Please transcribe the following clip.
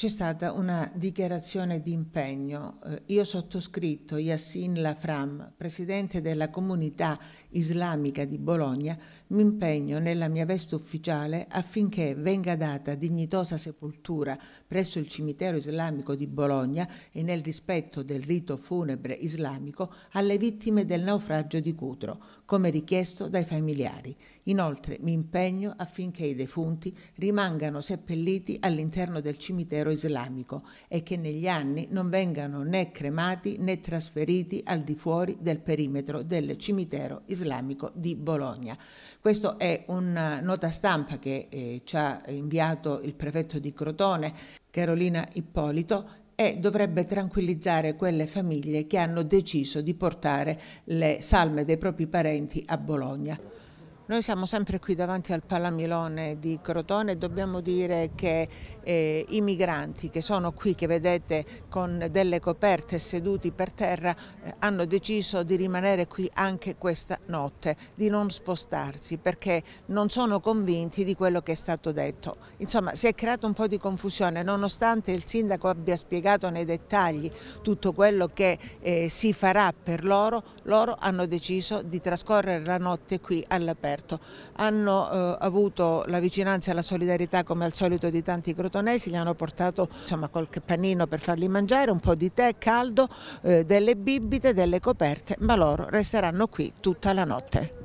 c'è stata una dichiarazione di impegno. Eh, io sottoscritto Yassin Lafram, presidente della comunità islamica di Bologna, mi impegno nella mia veste ufficiale affinché venga data dignitosa sepoltura presso il cimitero islamico di Bologna e nel rispetto del rito funebre islamico alle vittime del naufragio di Cutro, come richiesto dai familiari. Inoltre mi impegno affinché i defunti rimangano seppelliti all'interno del cimitero impero islamico e che negli anni non vengano né cremati né trasferiti al di fuori del perimetro del cimitero islamico di Bologna. Questa è una eh, nota stampa che eh, ci ha inviato il prefetto di Crotone, Carolina Ippolito, e dovrebbe tranquillizzare quelle famiglie che hanno deciso di portare le salme dei propri parenti a Bologna. Noi siamo sempre qui davanti al Palamilone di Crotone e dobbiamo dire che eh, i migranti che sono qui, che vedete con delle coperte seduti per terra, eh, hanno deciso di rimanere qui anche questa notte, di non spostarsi perché non sono convinti di quello che è stato detto. Insomma, si è creata un po' di confusione nonostante il sindaco abbia spiegato nei dettagli tutto quello che eh, si farà per loro, loro hanno deciso di trascorrere la notte qui all'aperto certo, hanno eh, avuto la vicinanza e la solidarietà come al solito di tanti crotonesi, gli hanno portato insomma, qualche panino per farli mangiare, un po' di tè caldo, eh, delle bibite, delle coperte, ma loro resteranno qui tutta la notte.